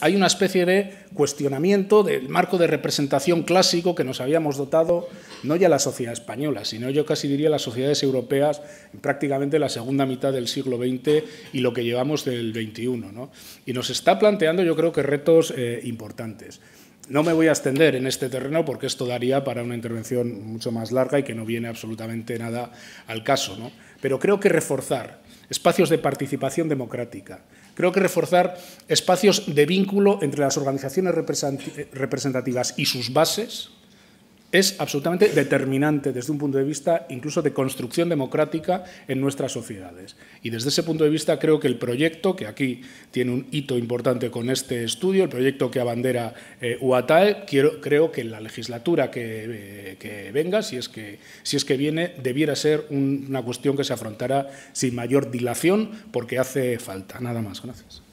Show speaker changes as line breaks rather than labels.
hay una especie de cuestionamiento del marco de representación clásico que nos habíamos dotado, no ya la sociedad española, sino yo casi diría las sociedades europeas en prácticamente la segunda mitad del siglo XX y lo que llevamos del XXI. Y nos está planteando, yo creo que retos eh, importantes. No me voy a extender en este terreno porque esto daría para una intervención mucho más larga y que no viene absolutamente nada al caso. Pero creo que reforzar espacios de participación democrática. Creo que reforzar espacios de vínculo entre las organizaciones representativas y sus bases es absolutamente determinante desde un punto de vista incluso de construcción democrática en nuestras sociedades. Y desde ese punto de vista creo que el proyecto, que aquí tiene un hito importante con este estudio, el proyecto que abandera eh, UATAE, creo que la legislatura eh, que, venga, si es que, si es que viene, debiera ser una cuestión que se afrontara sin mayor dilación porque hace falta. Nada más, gracias.